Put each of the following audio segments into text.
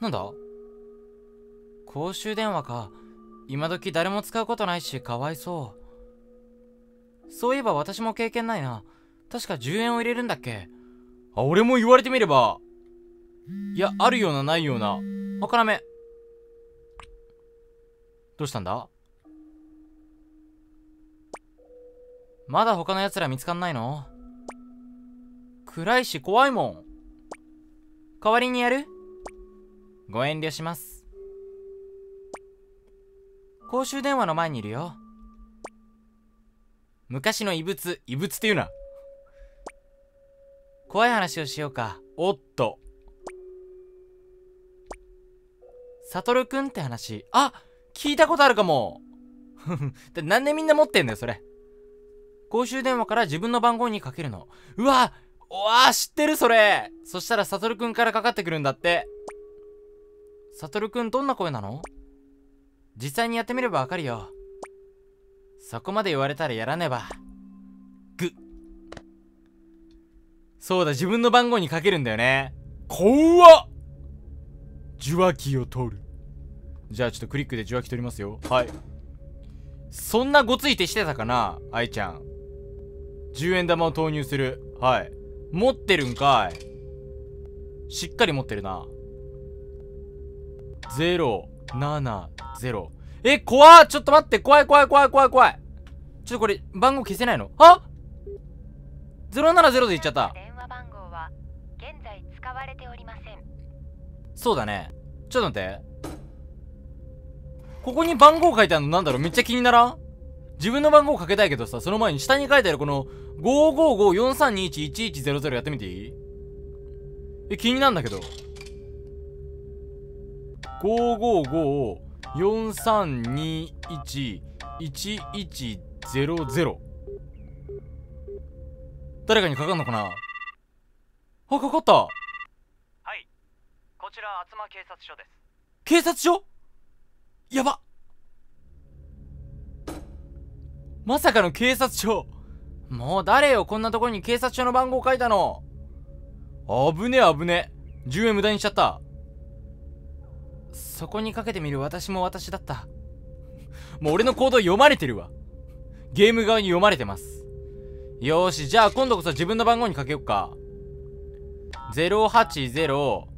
なんだ公衆電話か。今時誰も使うことないし、かわいそう。そういえば私も経験ないな。確か10円を入れるんだっけあ、俺も言われてみれば。いや、あるような、ないような。わからめ。どうしたんだまだ他の奴ら見つかんないの暗いし怖いもん。代わりにやるご遠慮します公衆電話の前にいるよ昔の異物異物っていうな怖い話をしようかおっとサトルくんって話あ聞いたことあるかも なんでみんな持ってんだよそれ公衆電話から自分の番号にかけるのうわうわ知ってるそれそしたらサトルくんからかかってくるんだってサトルくんどんな声なの実際にやってみればわかるよ。そこまで言われたらやらねば。ぐ。そうだ、自分の番号にかけるんだよね。こっ受話器を取る。じゃあちょっとクリックで受話器取りますよ。はい。そんなごついてしてたかな愛ちゃん。10円玉を投入する。はい。持ってるんかい。しっかり持ってるな。070え怖っちょっと待って怖い怖い怖い怖い怖いちょっとこれ番号消せないのあ070でいっちゃった電話番号は現在使われておりませんそうだねちょっと待ってここに番号書いてあるのなんだろうめっちゃ気にならん自分の番号かけたいけどさその前に下に書いてあるこの55543211100やってみていいえ気になんだけど5 5 5 4 3 2 1 1ロ0 0誰かにかかんのかなあかかったはいこちら厚間警察署です警察署やばまさかの警察署もう誰よこんなところに警察署の番号書いたの危ねえ危ねえ10円無駄にしちゃったそこにかけてみる私も私だった。もう俺の行動読まれてるわ。ゲーム側に読まれてます。よーし、じゃあ今度こそ自分の番号にかけよっか。080。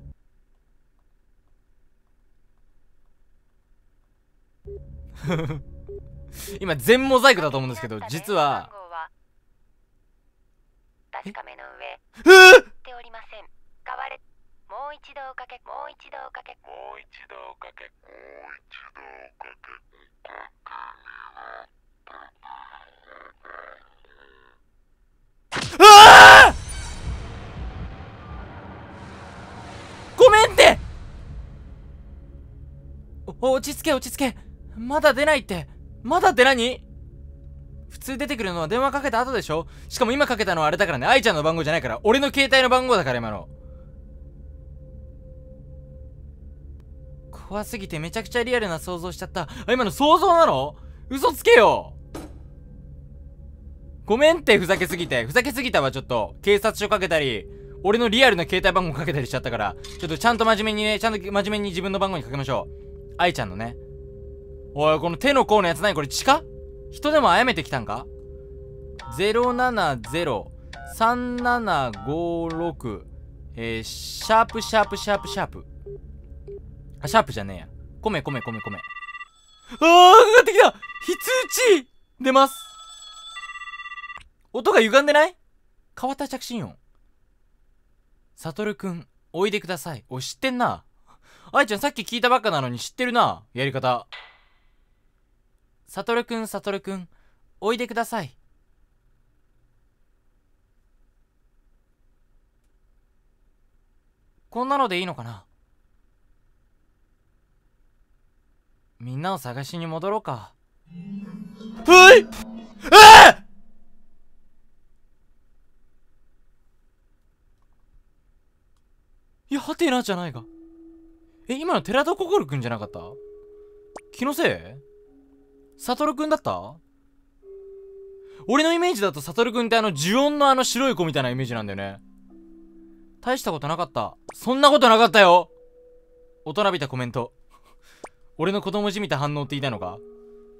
今全モザイクだと思うんですけど実は確かめの上えー一度かけもう一度かけもう一度かけもう一度かけうわごめんって落ち着け落ち着けまだ出ないってまだって何普通出てくるのは電話かけた後でしょしかも今かけたのはあれだからね愛ちゃんの番号じゃないから俺の携帯の番号だから今の怖すぎてめちゃくちゃリアルな想像しちゃったあ今の想像なの嘘つけよごめんってふざけすぎてふざけすぎたわちょっと警察署かけたり俺のリアルな携帯番号かけたりしちゃったからちょっとちゃんと真面目にねちゃんと真面目に自分の番号にかけましょう愛ちゃんのねおいこの手の甲のやつ何これ地下人でもあやめてきたんか ?0703756 えー、シャープシャープシャープシャープあ、シャープじゃねえや。米、米、米、米。あー、上がってきた非通知出ます音が歪んでない変わった着信音。サトルくん、おいでください。お、知ってんな。愛ちゃんさっき聞いたばっかなのに知ってるな。やり方。サトルくん、サトルくん、おいでください。こんなのでいいのかなみんなを探しに戻ろうかはいええー、いやはてなじゃないか。え今の寺田心くんじゃなかった気のせい悟くんだった俺のイメージだと悟くんってあの呪音のあの白い子みたいなイメージなんだよね大したことなかったそんなことなかったよ大人びたコメント俺の子供じみた反応っていたのか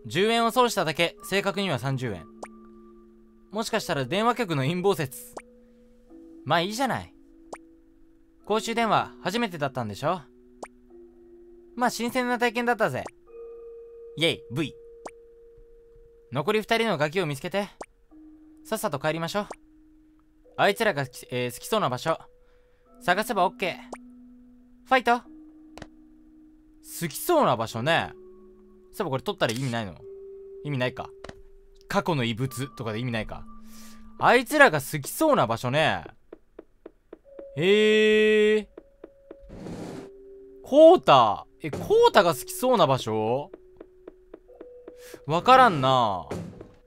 ?10 円を損しただけ、正確には30円。もしかしたら電話局の陰謀説。まあいいじゃない。公衆電話、初めてだったんでしょまあ新鮮な体験だったぜ。イェイ、V。残り2人のガキを見つけて。さっさと帰りましょう。あいつらが、えー、好きそうな場所。探せば OK。ファイト過ぎそうな場所ねそういえばこれ取ったら意味ないの意味ないか過去の遺物とかで意味ないかあいつらが好きそうな場所ねへえコータえコータが好きそうな場所わからんな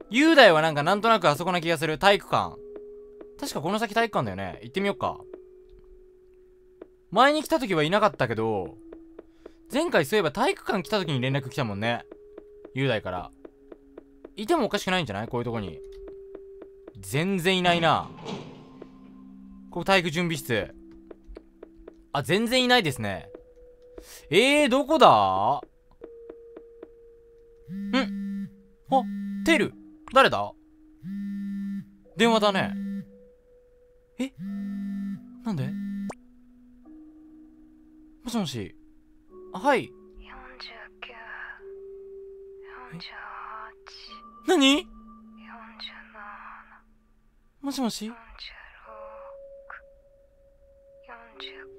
雄大はなんかなんとなくあそこな気がする体育館確かこの先体育館だよね行ってみよっか前に来た時はいなかったけど前回そういえば体育館来た時に連絡来たもんね。雄大から。いてもおかしくないんじゃないこういうとこに。全然いないな。ここ体育準備室。あ、全然いないですね。えー、どこだんあ、テル。誰だ電話だね。えなんでもしもし。はい何もしもし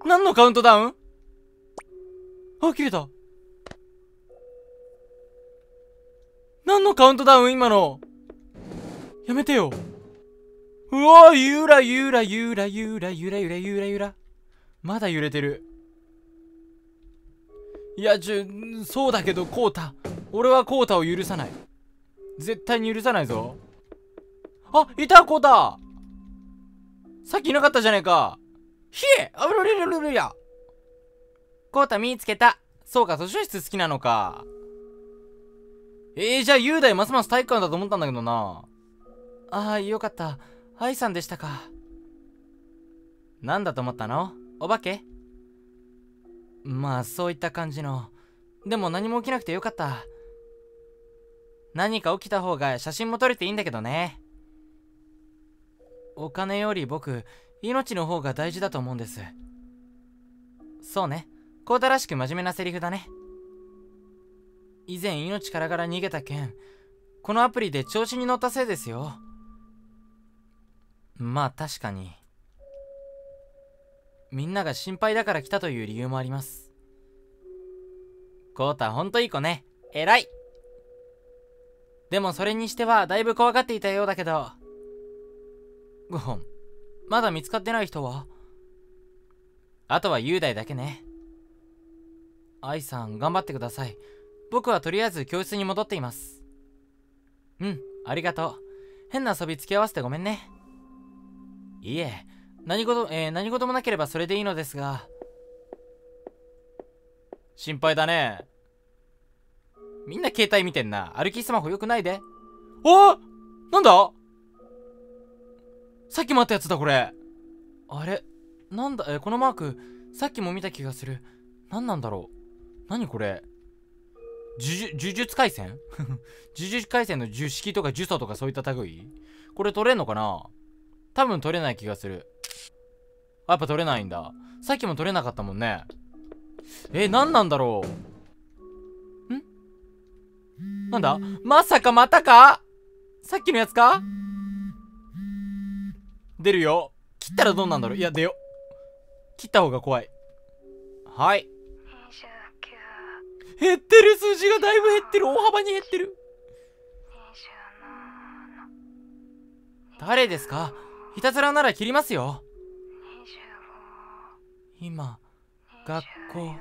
何のカウントダウンあ、切れた。何のカウントダウン今の。やめてよ。うわらゆらゆらゆらゆらゆらゆらゆら。まだ揺れてる。いやちゅそうだけどコータ俺はコータを許さない絶対に許さないぞあいたコータさっきいなかったじゃねえかひえあるるるるやコータ見つけたそうか図書室好きなのかえー、じゃあ雄大ますます体育館だと思ったんだけどなああよかった愛さんでしたか何だと思ったのお化けまあそういった感じのでも何も起きなくてよかった何か起きた方が写真も撮れていいんだけどねお金より僕命の方が大事だと思うんですそうね浩太らしく真面目なセリフだね以前命からがら逃げた件このアプリで調子に乗ったせいですよまあ確かにみんなが心配だから来たという理由もありますコータほんといい子ね偉いでもそれにしてはだいぶ怖がっていたようだけどごほんまだ見つかってない人はあとは雄大だけね愛さん頑張ってください僕はとりあえず教室に戻っていますうんありがとう変な遊び付き合わせてごめんねいいえ何事、えー、何事もなければそれでいいのですが。心配だね。みんな携帯見てんな。歩きスマホよくないで。おなんださっきもあったやつだ、これ。あれなんだ、えー、このマーク、さっきも見た気がする。何なんだろう何これ呪術廻戦 呪術廻戦の呪式とか呪詛とかそういった類これ取れんのかな多分取れない気がする。やっぱ取れないんだ。さっきも取れなかったもんね。え何なんだろう。んなんだまさかまたかさっきのやつか出るよ。切ったらどうなんだろういや、出よ。切った方が怖い。はい。減ってる数字がだいぶ減ってる大幅に減ってる誰ですかいたずらなら切りますよ今学校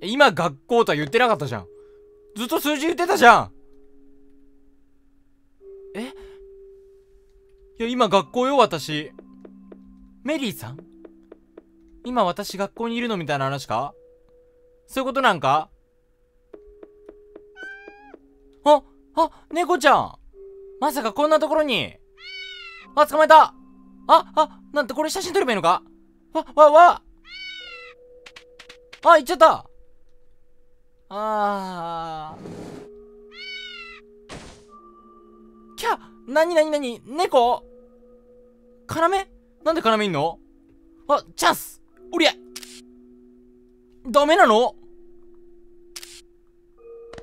え今学校とは言ってなかったじゃんずっと数字言ってたじゃんえいや今学校よ私メリーさん今私学校にいるのみたいな話かそういうことなんかああ猫ちゃんまさかこんなところにあ捕まえたああなんてこれ写真撮ればいいのかわ、わ、わあ、行っちゃったあー。キャなになになに猫要なんで要いんのあ、チャンスおりゃダメなの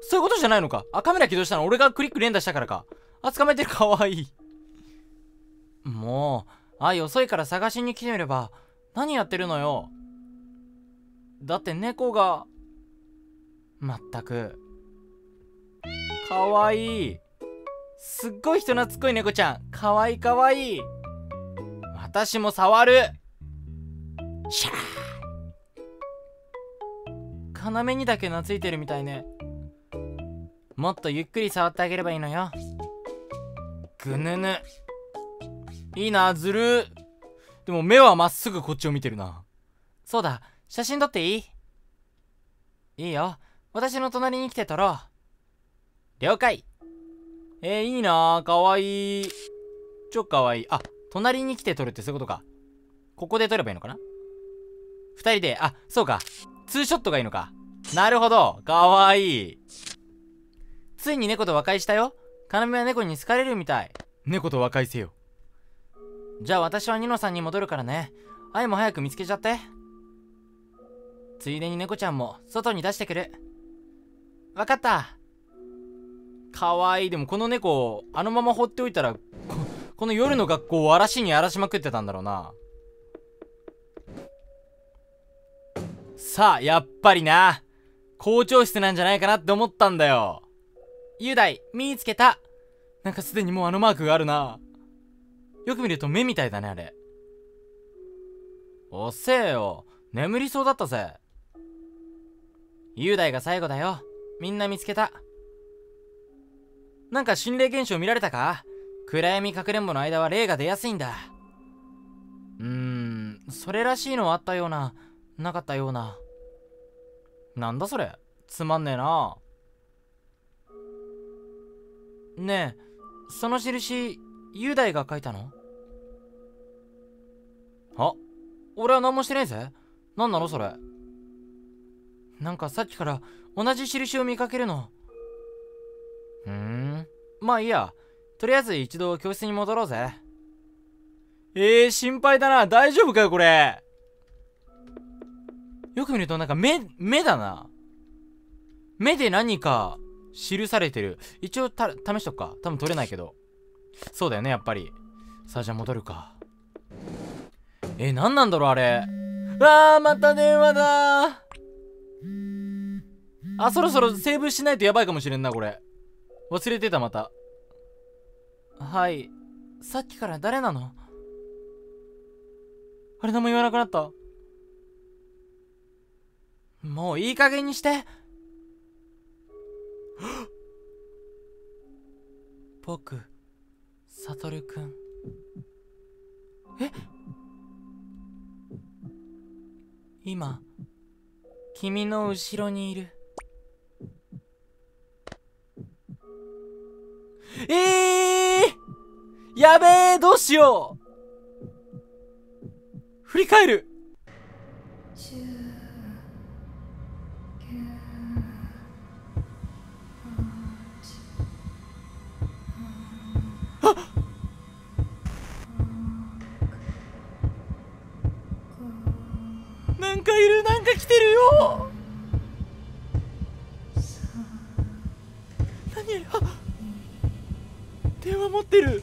そういうことじゃないのか。あ、カメラ起動したの俺がクリック連打したからか。あ、捕まえてるかわいい。もう、あ、遅いから探しに来てみれば、何やってるのよだって猫がまったくかわいいすっごい人懐っこい猫ちゃんかわいいかわいい私も触るシャー要にだけ懐いてるみたいねもっとゆっくり触ってあげればいいのよぐぬぬいいなずるでも目はまっすぐこっちを見てるな。そうだ、写真撮っていいいいよ。私の隣に来て撮ろう。了解。えー、いいなぁ。かわいい。超かわいい。あ、隣に来て撮るってそういうことか。ここで撮ればいいのかな二人で、あ、そうか。ツーショットがいいのか。なるほど。かわいい。ついに猫と和解したよ。要は猫に好かれるみたい。猫と和解せよ。じゃあ私はニノさんに戻るからね。愛も早く見つけちゃって。ついでに猫ちゃんも外に出してくる。わかった。かわいい。でもこの猫、あのまま放っておいたら、ここの夜の学校を嵐に荒らしまくってたんだろうな。さあ、やっぱりな。校長室なんじゃないかなって思ったんだよ。雄大、見つけた。なんかすでにもうあのマークがあるな。よく見ると目みたいだね、あれ。おせえよ。眠りそうだったぜ。雄大が最後だよ。みんな見つけた。なんか心霊現象見られたか暗闇かくれんぼの間は霊が出やすいんだ。うーん、それらしいのはあったような、なかったような。なんだそれ。つまんねえな。ねえ、その印、雄大が書いたのあ俺は何もしてねえぜ何なのそれなんかさっきから同じ印を見かけるのふんまあいいやとりあえず一度教室に戻ろうぜえー、心配だな大丈夫かよこれよく見るとなんか目目だな目で何か記されてる一応試しとくか多分取れないけどそうだよねやっぱりさあじゃあ戻るかえ、何なんだろう、あれ。わー、また電話だー。あ、そろそろセーブしないとやばいかもしれんな、これ。忘れてた、また。はい。さっきから誰なのあれ何も言わなくなった。もういい加減にして僕、悟くん。え今君の後ろにいるえー、やべえどうしよう振り返る何ああ電話持ってる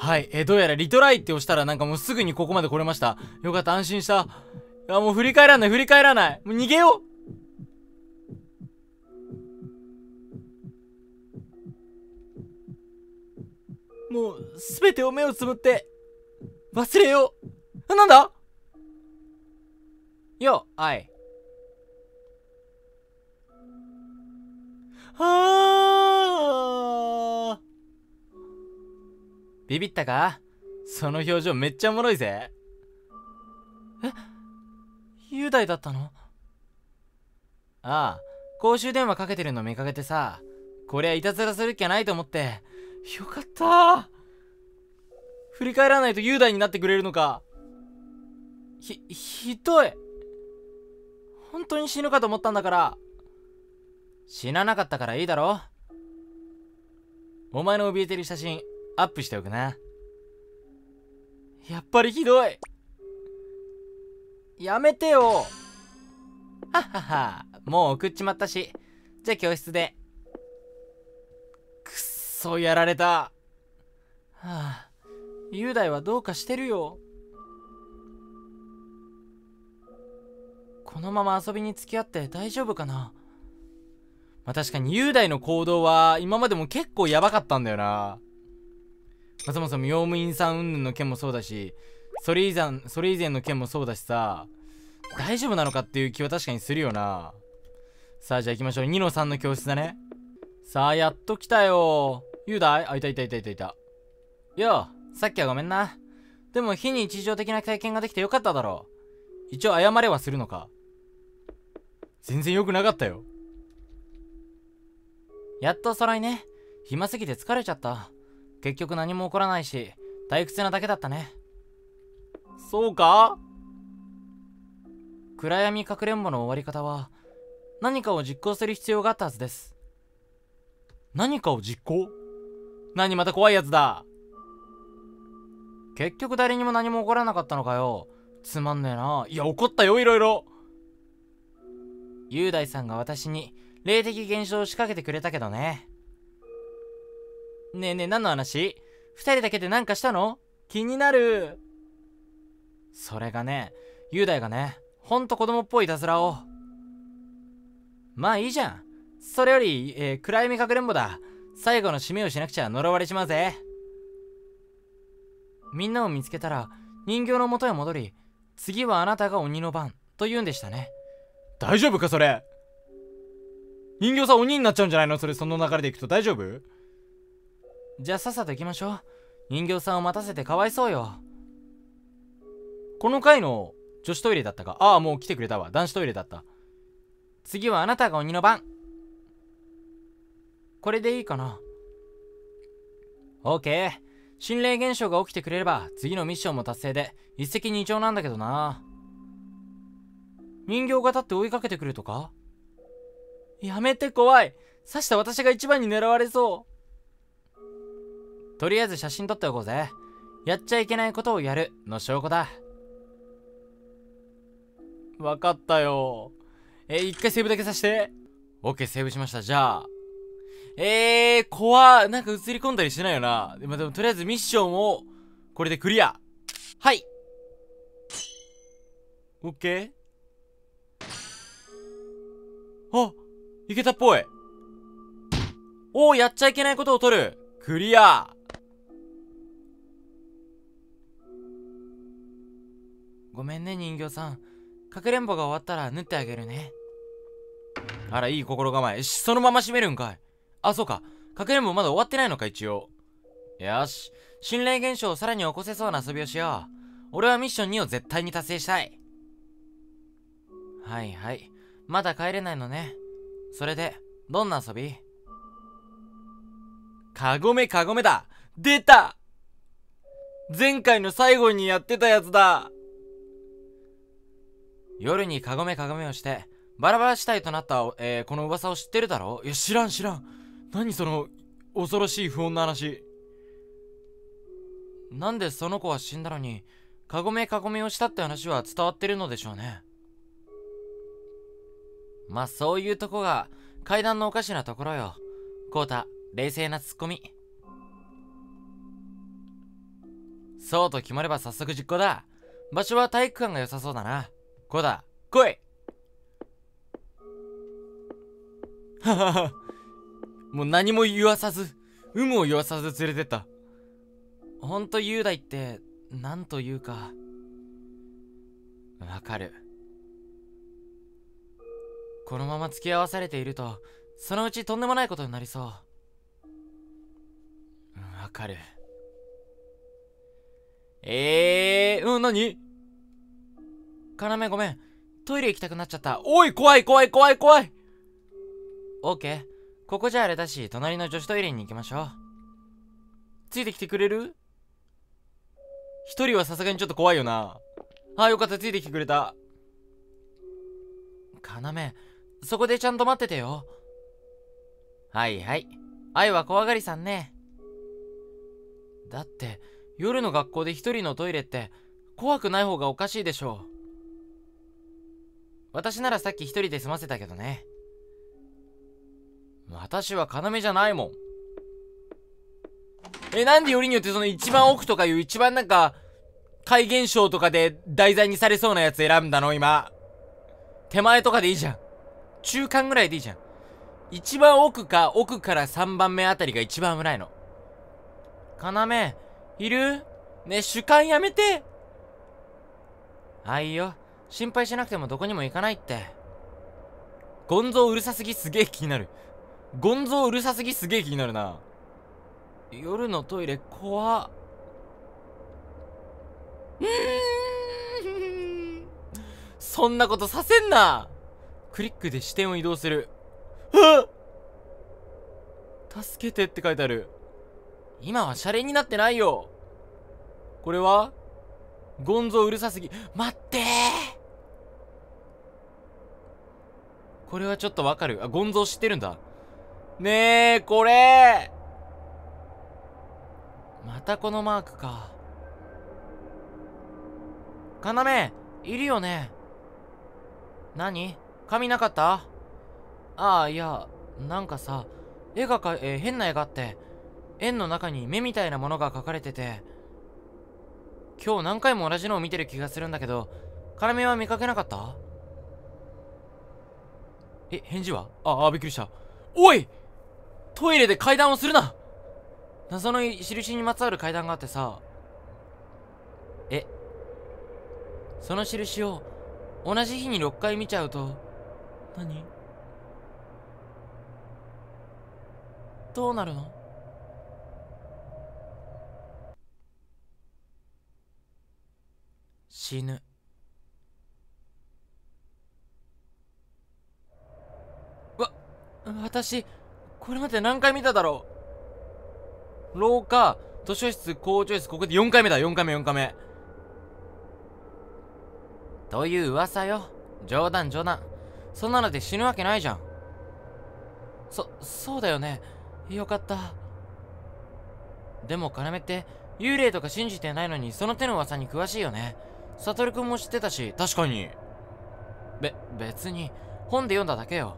はい。え、どうやらリトライって押したらなんかもうすぐにここまで来れました。よかった、安心した。いや、もう振り返らない、振り返らない。もう逃げようもう、すべてを目をつむって、忘れよう。あ、なんだよ、あい。あービビったかその表情めっちゃおもろいぜ。え雄大だったのああ、公衆電話かけてるの見かけてさ、こりゃいたずらするっきゃないと思って、よかった振り返らないと雄大になってくれるのか。ひ、ひどい本当に死ぬかと思ったんだから。死ななかったからいいだろお前の怯えてる写真、アップしておくなやっぱりひどいやめてよはははもう送っちまったしじゃあ教室でくっそやられたはあ雄大はどうかしてるよこのまま遊びに付き合って大丈夫かなまあ確かに雄大の行動は今までも結構やばかったんだよなまあ、そもそも用務員さん云々の件もそうだしそれ以前それ以前の件もそうだしさ大丈夫なのかっていう気は確かにするよなさあじゃあ行きましょうノのんの教室だねさあやっと来たよ雄大あいたいたいたいたいたよさっきはごめんなでも非日常的な体験ができてよかっただろう一応謝れはするのか全然良くなかったよやっとおろいね暇すぎて疲れちゃった結局何も起こらないし退屈なだけだったねそうか暗闇かくれんぼの終わり方は何かを実行する必要があったはずです何かを実行何また怖いやつだ結局誰にも何も起こらなかったのかよつまんねえないや怒ったよいろいろ雄大さんが私に霊的現象を仕掛けてくれたけどねねえねえ、何の話二人だけで何かしたの気になる。それがね、雄大がね、ほんと子供っぽいいたずらを。まあいいじゃん。それより、えー、暗闇かくれんぼだ。最後の締めをしなくちゃ呪われちまうぜ。みんなを見つけたら、人形の元へ戻り、次はあなたが鬼の番、と言うんでしたね。大丈夫かそれ人形さん鬼になっちゃうんじゃないのそれその流れでいくと大丈夫じゃあさっさと行きましょう人形さんを待たせてかわいそうよこの回の女子トイレだったかああもう来てくれたわ男子トイレだった次はあなたが鬼の番これでいいかな ?OK 心霊現象が起きてくれれば次のミッションも達成で一石二鳥なんだけどな人形が立って追いかけてくるとかやめて怖い刺した私が一番に狙われそうとりあえず写真撮っておこうぜやっちゃいけないことをやるの証拠だ分かったよえ一回セーブだけさしてオッケーセーブしましたじゃあえー、怖なんか映り込んだりしないよなでもでもとりあえずミッションをこれでクリアはいオッケーあいけたっぽいおおやっちゃいけないことを取るクリアごめんね人形さんかくれんぼが終わったら縫ってあげるねあらいい心構えそのまま閉めるんかいあそうかかくれんぼまだ終わってないのか一応よし心霊現象をさらに起こせそうな遊びをしよう俺はミッション2を絶対に達成したいはいはいまだ帰れないのねそれでどんな遊びカゴメカゴメだ出た前回の最後にやってたやつだ夜にカゴメカゴメをして、バラバラ死体となった、えー、この噂を知ってるだろいや、知らん知らん。何その、恐ろしい不穏な話。なんでその子は死んだのに、カゴメカゴメをしたって話は伝わってるのでしょうね。まあ、そういうとこが、階段のおかしなところよ。浩太冷静なツッコミ。そうと決まれば早速実行だ。場所は体育館が良さそうだな。こうだ来いもう何も言わさず有無を言わさず連れてったほんと雄大って何というかわかるこのまま付き合わされているとそのうちとんでもないことになりそうわかるええー、うん何要ごめん。トイレ行きたくなっちゃった。おい、怖い怖い怖い怖いオッケー。ここじゃあれだし、隣の女子トイレに行きましょう。ついてきてくれる一人はさすがにちょっと怖いよな。ああ、よかった、ついてきてくれた。要、そこでちゃんと待っててよ。はいはい。愛は怖がりさんね。だって、夜の学校で一人のトイレって、怖くない方がおかしいでしょう。私ならさっき一人で済ませたけどね。私は要じゃないもん。え、なんでよりによってその一番奥とかいう一番なんか、怪現象とかで題材にされそうなやつ選んだの今。手前とかでいいじゃん。中間ぐらいでいいじゃん。一番奥か奥から3番目あたりが一番危ないの。要、いるね、主観やめて。あいよ。心配しなくてもどこにも行かないって。ゴンゾウうるさすぎすげえ気になる。ゴンゾウうるさすぎすげえ気になるな。夜のトイレ怖っ。そんなことさせんなクリックで視点を移動する。はっ助けてって書いてある。今はシャレになってないよ。これはゴンゾウうるさすぎ。待ってーこれはちょっとわかる。あ、ゴンゾー知ってるんだ。ねえ、これまたこのマークか。かなめ、いるよね。何髪なかったああ、いや、なんかさ、絵がか、えー、変な絵があって、円の中に目みたいなものが描かれてて、今日何回も同じのを見てる気がするんだけど、カラメは見かけなかったえ、返事はああ、びっくりした。おいトイレで階段をするな謎の印にまつわる階段があってさ。え、その印を同じ日に6回見ちゃうと、何どうなるの死ぬ。私、これまで何回見ただろう廊下、図書室、校長室、ここで4回目だ、4回目、4回目。という噂よ。冗談、冗談。そんなので死ぬわけないじゃん。そ、そうだよね。よかった。でも、要って、幽霊とか信じてないのに、その手の噂に詳しいよね。悟くんも知ってたし、確かに。べ、別に、本で読んだだけよ。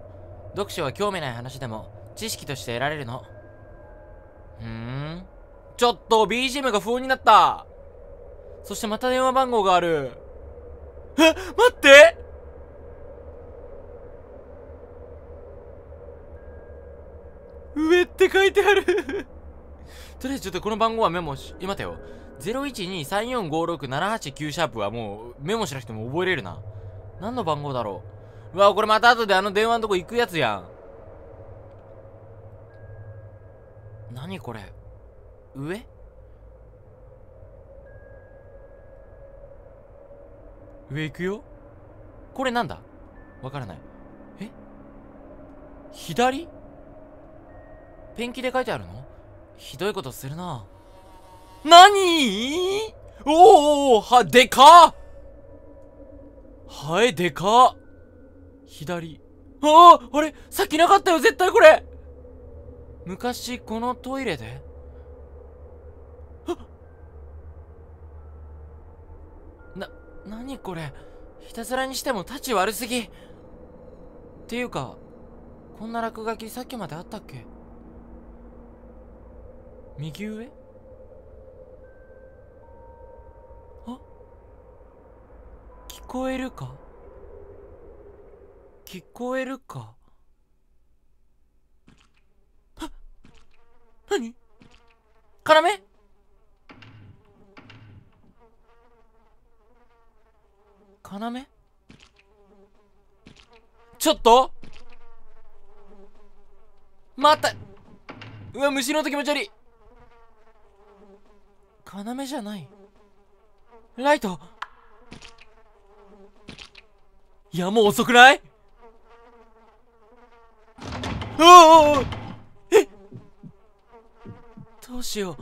読書は興味ない話でも知識として得られるのふーんちょっと BGM が不穏になったそしてまた電話番号があるえ待って上って書いてあるとりあえずちょっとこの番号はメモし、待てよ。012-3456-789シャープはもうメモしなくても覚えれるな。何の番号だろううわ、これまた後であの電話のとこ行くやつやん。なにこれ上上行くよこれなんだわからない。え左ペンキで書いてあるのひどいことするな。なにーおおは、でかはえ、でかっ左。あああれさっきなかったよ絶対これ昔このトイレでな、なにこれひたすらにしても立ち悪すぎっていうか、こんな落書きさっきまであったっけ右上あ聞こえるか聞こえるかはっ何要要ちょっとまたうわ虫の音気持ち悪い要じゃないライトいやもう遅くないおおえどうしよう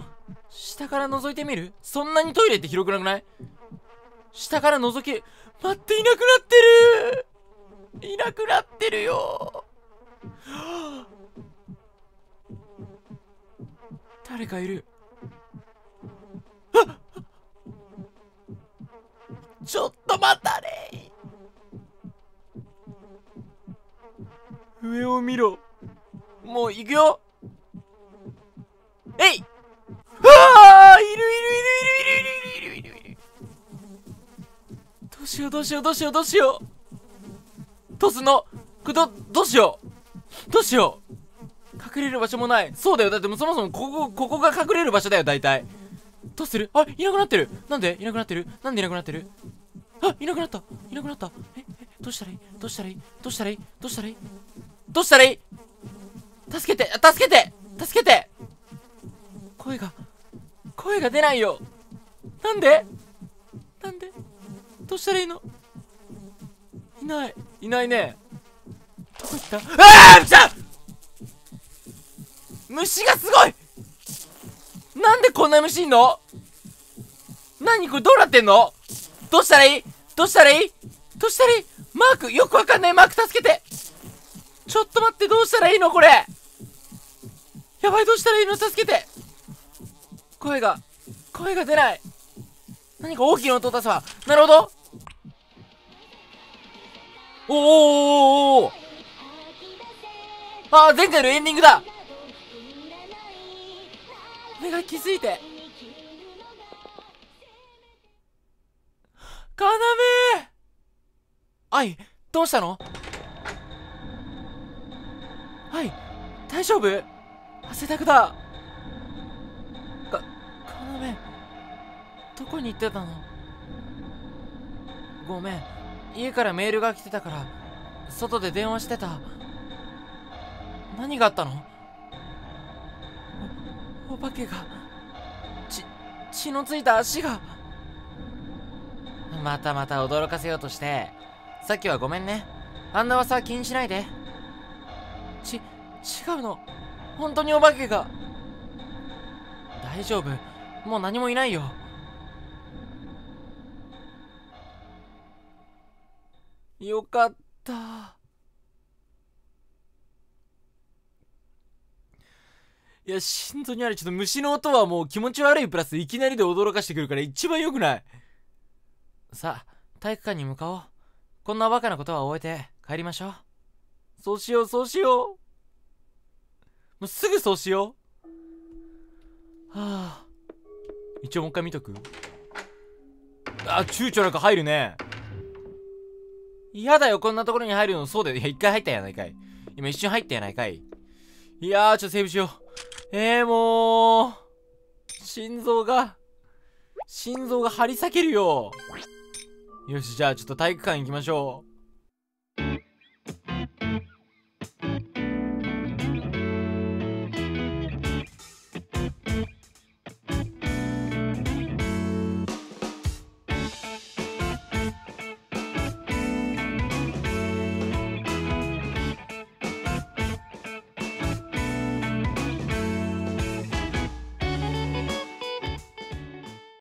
下から覗いてみるそんなにトイレって広くなくない下から覗け待っていなくなってるいなくなってるよ誰かいるあちょっと待たれ上を見ろもう行くよえいああいるいるいるいるいるいるいるいるいるどうしようどうしようどうしようどうしようトスのくどどうしようどうしよう隠れる場所もないそうだよだってもうそもそもここここが隠れる場所だよ大体どうするあいなくなってるなんでいなくなってるなんでいなくなってるあいなくなったいなくなったえどうしたらいいどうしたらいいどうしたらいいどうしたらいいどうしたらいい助けて助けて助けて声が声が出ないよなんでなんでどうしたらいいのいないいないねどこ行ったうわー来た虫がすごいなんでこんな虫いんの何これどうなってんのどうしたらいいどうしたらいいどうしたらいいマークよくわかんないマーク助けてちょっと待ってどうしたらいいのこれやばいどうしたらいいの助けて声が声が出ない何か大きな音を出すわなるほどおおおおおああ前回のエンディングだ俺が気づいてかなめいどうしたのはい大丈夫汗だくだか目どこに行ってたのごめん家からメールが来てたから外で電話してた何があったのお化けが血血のついた足がまたまた驚かせようとしてさっきはごめんねあんな噂さ気にしないでち違うの本当にお化けが大丈夫もう何もいないよよかったいや心臓にあるちょっと虫の音はもう気持ち悪いプラスいきなりで驚かしてくるから一番良くないさあ体育館に向かおうこんなバカなことは終えて帰りましょうそうしようそうしようもうすぐそうしよう。はあ。一応もう一回見とくあ、躊躇なく入るね。嫌だよ、こんなところに入るの。そうだよ。いや、一回入ったやないかい。今一瞬入ったやないかい。いやー、ちょっとセーブしよう。えー、もう。心臓が、心臓が張り裂けるよ。よし、じゃあちょっと体育館行きましょう。